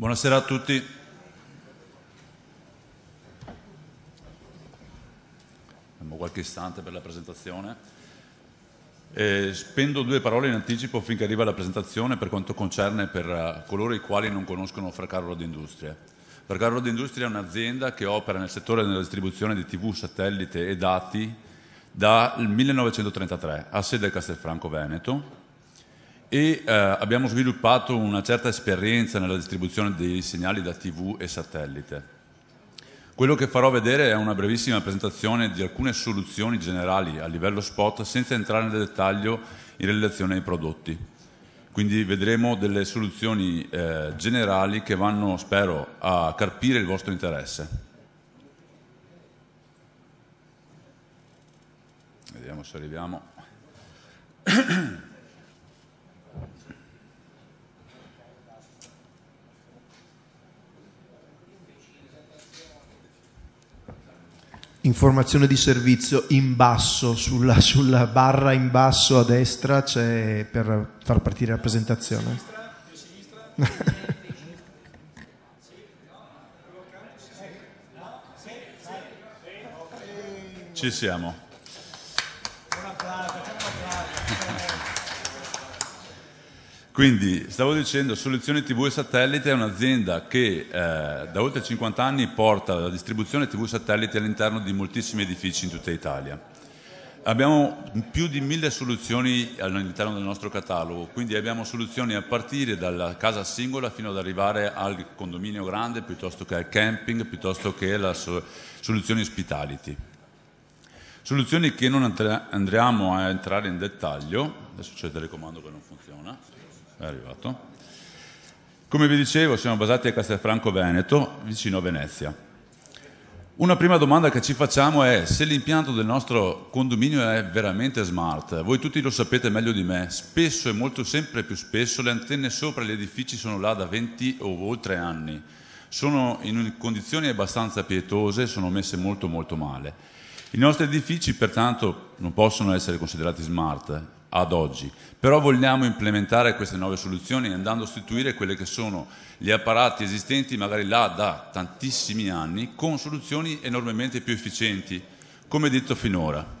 Buonasera a tutti. Abbiamo qualche istante per la presentazione. E eh, spendo due parole in anticipo finché arriva la presentazione per quanto concerne per eh, coloro i quali non conoscono Fracarolo d'Industria. Fracarolo d'Industria è un'azienda che opera nel settore della distribuzione di TV, satellite e dati dal 1933, ha sede a Castelfranco Veneto e eh, abbiamo sviluppato una certa esperienza nella distribuzione dei segnali da TV e satellite. Quello che farò vedere è una brevissima presentazione di alcune soluzioni generali a livello spot senza entrare nel dettaglio in relazione ai prodotti. Quindi vedremo delle soluzioni eh, generali che vanno, spero, a carpire il vostro interesse. Vediamo se arriviamo. Informazione di servizio in basso, sulla, sulla barra in basso a destra c'è per far partire la presentazione. Ci siamo. Quindi, stavo dicendo, Soluzioni TV e Satellite è un'azienda che eh, da oltre 50 anni porta la distribuzione TV satellite all'interno di moltissimi edifici in tutta Italia. Abbiamo più di mille soluzioni all'interno del nostro catalogo, quindi abbiamo soluzioni a partire dalla casa singola fino ad arrivare al condominio grande, piuttosto che al camping, piuttosto che alla so soluzione ospitality. Soluzioni che non andremo a entrare in dettaglio, adesso c'è il telecomando che non funziona, è arrivato. Come vi dicevo, siamo basati a Castelfranco Veneto, vicino a Venezia. Una prima domanda che ci facciamo è se l'impianto del nostro condominio è veramente smart. Voi tutti lo sapete meglio di me, spesso e molto sempre più spesso le antenne sopra gli edifici sono là da 20 o oltre anni. Sono in condizioni abbastanza pietose, sono messe molto molto male. I nostri edifici pertanto non possono essere considerati smart, ad oggi. Però vogliamo implementare queste nuove soluzioni andando a sostituire quelli che sono gli apparati esistenti magari là da tantissimi anni con soluzioni enormemente più efficienti, come detto finora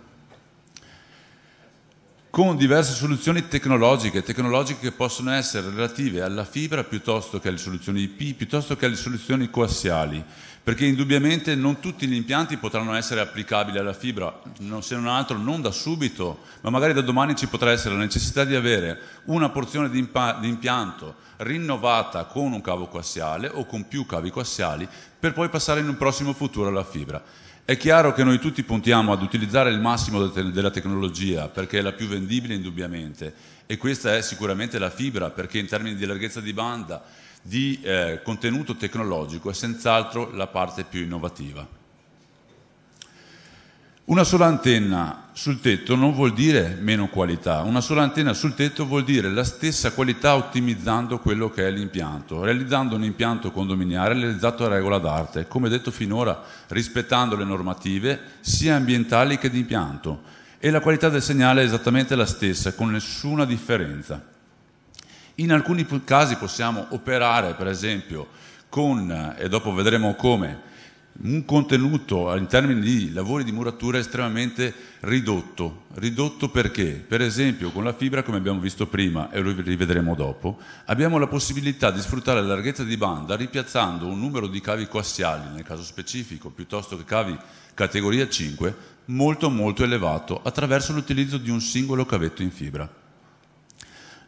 con diverse soluzioni tecnologiche, tecnologiche che possono essere relative alla fibra piuttosto che alle soluzioni IP, piuttosto che alle soluzioni coassiali, perché indubbiamente non tutti gli impianti potranno essere applicabili alla fibra, se non altro non da subito, ma magari da domani ci potrà essere la necessità di avere una porzione di, impa- di impianto rinnovata con un cavo coassiale o con più cavi coassiali per poi passare in un prossimo futuro alla fibra. È chiaro che noi tutti puntiamo ad utilizzare il massimo della tecnologia perché è la più vendibile indubbiamente e questa è sicuramente la fibra perché in termini di larghezza di banda, di eh, contenuto tecnologico è senz'altro la parte più innovativa. Una sola antenna sul tetto non vuol dire meno qualità, una sola antenna sul tetto vuol dire la stessa qualità ottimizzando quello che è l'impianto, realizzando un impianto condominiale realizzato a regola d'arte, come detto finora, rispettando le normative sia ambientali che di impianto e la qualità del segnale è esattamente la stessa, con nessuna differenza. In alcuni casi possiamo operare, per esempio, con, e dopo vedremo come, un contenuto in termini di lavori di muratura estremamente ridotto. Ridotto perché? Per esempio con la fibra, come abbiamo visto prima e lo rivedremo dopo, abbiamo la possibilità di sfruttare la larghezza di banda ripiazzando un numero di cavi coassiali, nel caso specifico, piuttosto che cavi categoria 5, molto molto elevato attraverso l'utilizzo di un singolo cavetto in fibra.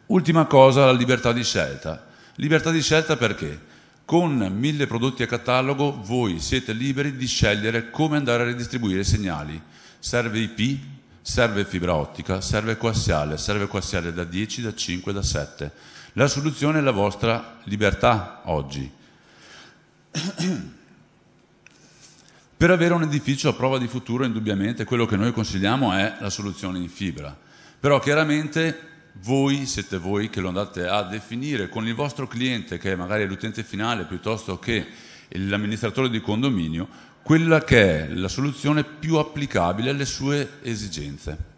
Ultima cosa, la libertà di scelta. Libertà di scelta perché? Con mille prodotti a catalogo voi siete liberi di scegliere come andare a ridistribuire i segnali. Serve IP, serve fibra ottica, serve coassiale, serve coassiale da 10, da 5, da 7. La soluzione è la vostra libertà oggi. Per avere un edificio a prova di futuro, indubbiamente, quello che noi consigliamo è la soluzione in fibra. Però chiaramente voi siete voi che lo andate a definire con il vostro cliente, che è magari l'utente finale piuttosto che l'amministratore di condominio, quella che è la soluzione più applicabile alle sue esigenze.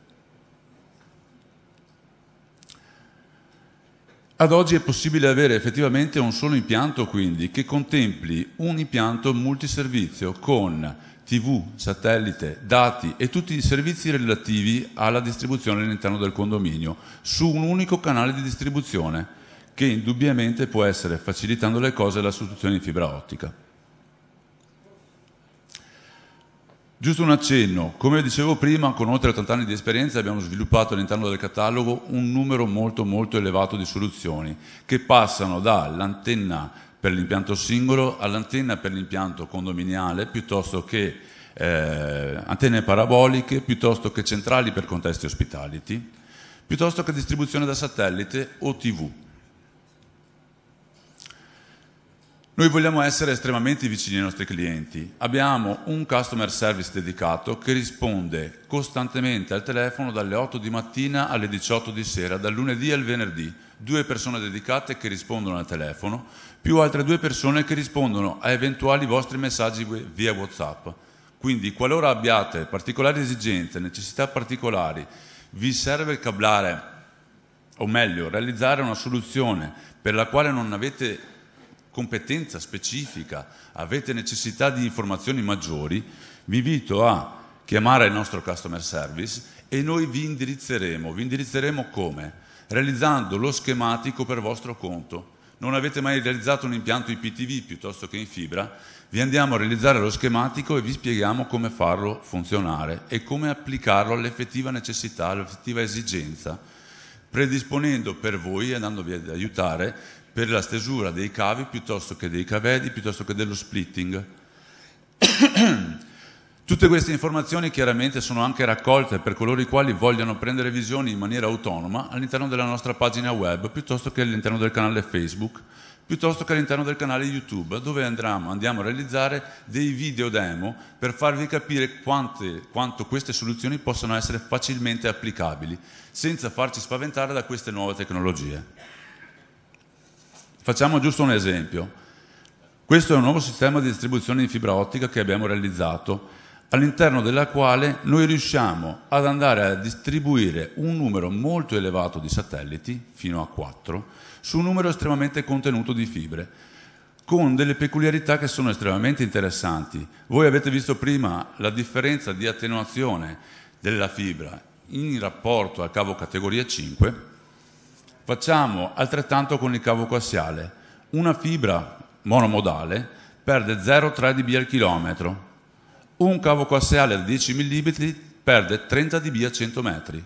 Ad oggi è possibile avere effettivamente un solo impianto quindi che contempli un impianto multiservizio con tv, satellite, dati e tutti i servizi relativi alla distribuzione all'interno del condominio su un unico canale di distribuzione che indubbiamente può essere, facilitando le cose, la sostituzione in fibra ottica. Giusto un accenno, come dicevo prima, con oltre 80 anni di esperienza abbiamo sviluppato all'interno del catalogo un numero molto molto elevato di soluzioni che passano dall'antenna per l'impianto singolo all'antenna per l'impianto condominiale piuttosto che eh, antenne paraboliche, piuttosto che centrali per contesti ospitality, piuttosto che distribuzione da satellite o TV. Noi vogliamo essere estremamente vicini ai nostri clienti. Abbiamo un customer service dedicato che risponde costantemente al telefono dalle 8 di mattina alle 18 di sera, dal lunedì al venerdì, due persone dedicate che rispondono al telefono, più altre due persone che rispondono a eventuali vostri messaggi via WhatsApp. Quindi qualora abbiate particolari esigenze, necessità particolari, vi serve cablare, o meglio, realizzare una soluzione per la quale non avete competenza specifica, avete necessità di informazioni maggiori, vi invito a chiamare il nostro customer service e noi vi indirizzeremo. Vi indirizzeremo come? Realizzando lo schematico per vostro conto. Non avete mai realizzato un impianto IPTV piuttosto che in fibra? Vi andiamo a realizzare lo schematico e vi spieghiamo come farlo funzionare e come applicarlo all'effettiva necessità, all'effettiva esigenza, predisponendo per voi e andandovi ad aiutare per la stesura dei cavi piuttosto che dei cavedi, piuttosto che dello splitting. Tutte queste informazioni chiaramente sono anche raccolte per coloro i quali vogliono prendere visioni in maniera autonoma all'interno della nostra pagina web, piuttosto che all'interno del canale Facebook, piuttosto che all'interno del canale YouTube, dove andremo, andiamo a realizzare dei video demo per farvi capire quante, quanto queste soluzioni possono essere facilmente applicabili, senza farci spaventare da queste nuove tecnologie. Facciamo giusto un esempio. Questo è un nuovo sistema di distribuzione in fibra ottica che abbiamo realizzato all'interno della quale noi riusciamo ad andare a distribuire un numero molto elevato di satelliti, fino a 4, su un numero estremamente contenuto di fibre, con delle peculiarità che sono estremamente interessanti. Voi avete visto prima la differenza di attenuazione della fibra in rapporto al cavo categoria 5, facciamo altrettanto con il cavo coassiale. Una fibra monomodale perde 0,3 dB al chilometro, un cavo coassiale da 10 mm perde 30 dB a 100 metri.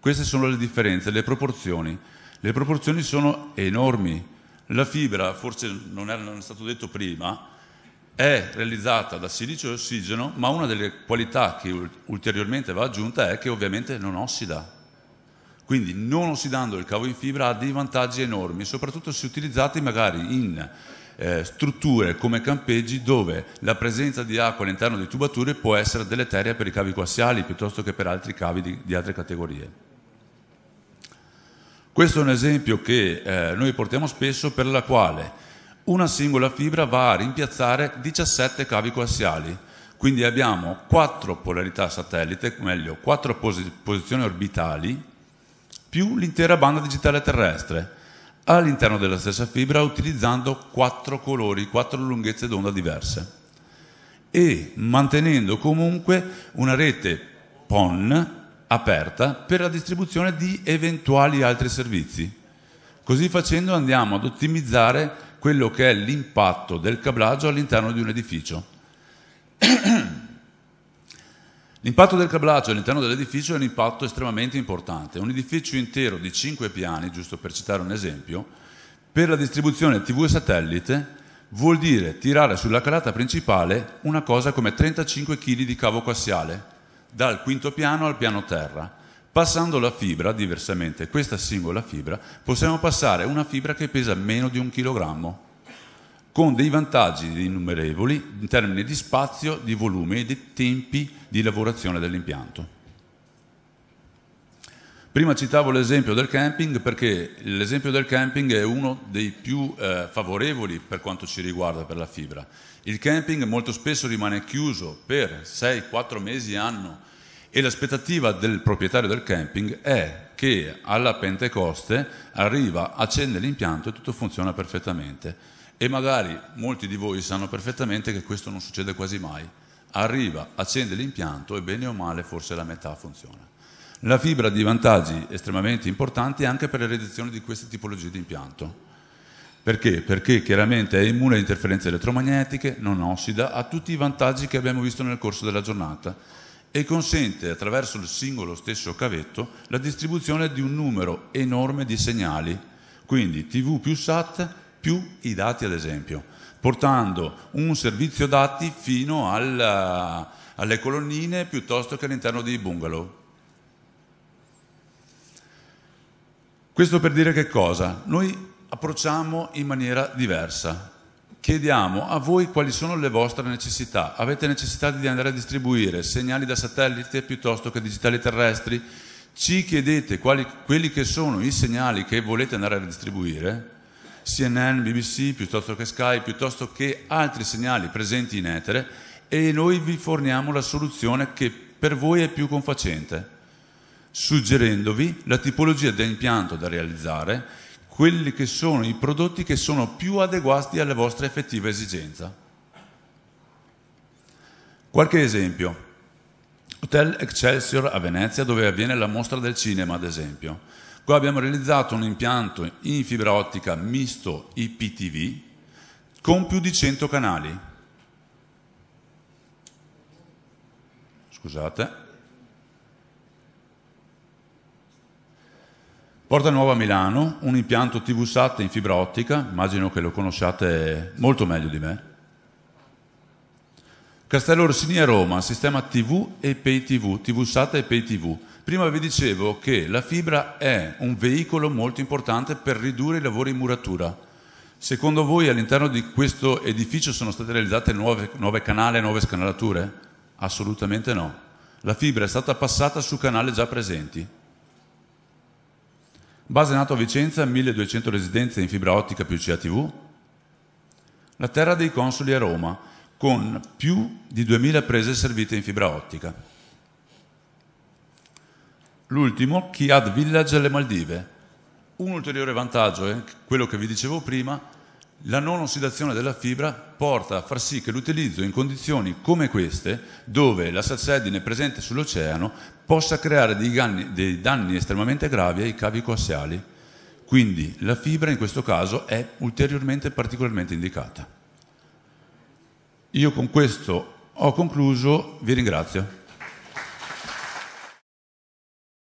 Queste sono le differenze, le proporzioni. Le proporzioni sono enormi. La fibra, forse non è, non è stato detto prima, è realizzata da silicio e ossigeno, ma una delle qualità che ulteriormente va aggiunta è che ovviamente non ossida. Quindi non ossidando il cavo in fibra ha dei vantaggi enormi, soprattutto se utilizzati magari in eh, strutture come campeggi dove la presenza di acqua all'interno di tubature può essere deleteria per i cavi coassiali piuttosto che per altri cavi di, di altre categorie. Questo è un esempio che eh, noi portiamo spesso per la quale una singola fibra va a rimpiazzare 17 cavi coassiali. Quindi abbiamo 4 polarità satellite, meglio 4 posizioni orbitali, più l'intera banda digitale terrestre all'interno della stessa fibra utilizzando quattro colori, quattro lunghezze d'onda diverse e mantenendo comunque una rete PON aperta per la distribuzione di eventuali altri servizi. Così facendo andiamo ad ottimizzare quello che è l'impatto del cablaggio all'interno di un edificio. L'impatto del cablaggio all'interno dell'edificio è un impatto estremamente importante. Un edificio intero di 5 piani, giusto per citare un esempio, per la distribuzione TV e satellite vuol dire tirare sulla calata principale una cosa come 35 kg di cavo coassiale, dal quinto piano al piano terra. Passando la fibra, diversamente questa singola fibra, possiamo passare una fibra che pesa meno di un chilogrammo con dei vantaggi innumerevoli in termini di spazio, di volume e di tempi di lavorazione dell'impianto. Prima citavo l'esempio del camping perché l'esempio del camping è uno dei più eh, favorevoli per quanto ci riguarda per la fibra. Il camping molto spesso rimane chiuso per 6-4 mesi anno e l'aspettativa del proprietario del camping è che alla Pentecoste arriva, accende l'impianto e tutto funziona perfettamente. E magari molti di voi sanno perfettamente che questo non succede quasi mai. Arriva, accende l'impianto e bene o male forse la metà funziona. La fibra ha dei vantaggi estremamente importanti anche per la l'eredazione di queste tipologie di impianto. Perché? Perché chiaramente è immune a interferenze elettromagnetiche, non ossida, ha tutti i vantaggi che abbiamo visto nel corso della giornata e consente attraverso il singolo stesso cavetto la distribuzione di un numero enorme di segnali, quindi TV più SAT più i dati ad esempio, portando un servizio dati fino alla, eh, alle colonnine piuttosto che all'interno dei bungalow. Questo per dire che cosa? Noi approcciamo in maniera diversa. Chiediamo a voi quali sono le vostre necessità. Avete necessità di andare a distribuire segnali da satellite piuttosto che digitali terrestri? Ci chiedete quali, quelli che sono i segnali che volete andare a distribuire CNN, BBC, piuttosto che Sky, piuttosto che altri segnali presenti in etere e noi vi forniamo la soluzione che per voi è più confacente, suggerendovi la tipologia di impianto da realizzare, quelli che sono i prodotti che sono più adeguati alla vostra effettiva esigenza. Qualche esempio. Hotel Excelsior a Venezia dove avviene la mostra del cinema, ad esempio. Qua abbiamo realizzato un impianto in fibra ottica misto IPTV con più di 100 canali. Scusate. Porta Nuova Milano, un impianto TV SAT in fibra ottica, immagino che lo conosciate molto meglio di me. Castello Orsini a Roma, sistema TV e pay TV, TV SATA e pay TV. Prima vi dicevo che la fibra è un veicolo molto importante per ridurre i lavori in muratura. Secondo voi all'interno di questo edificio sono state realizzate nuove, nuove canali e nuove scanalature? Assolutamente no. La fibra è stata passata su canali già presenti. Base NATO a Vicenza, 1200 residenze in fibra ottica più CATV. La terra dei consoli a Roma con più di 2000 prese servite in fibra ottica. L'ultimo, Kiad Village alle Maldive. Un ulteriore vantaggio è eh, quello che vi dicevo prima, la non ossidazione della fibra porta a far sì che l'utilizzo in condizioni come queste, dove la salsedine presente sull'oceano, possa creare dei danni, dei danni estremamente gravi ai cavi coassiali. Quindi la fibra in questo caso è ulteriormente particolarmente indicata. Io con questo ho concluso, vi ringrazio.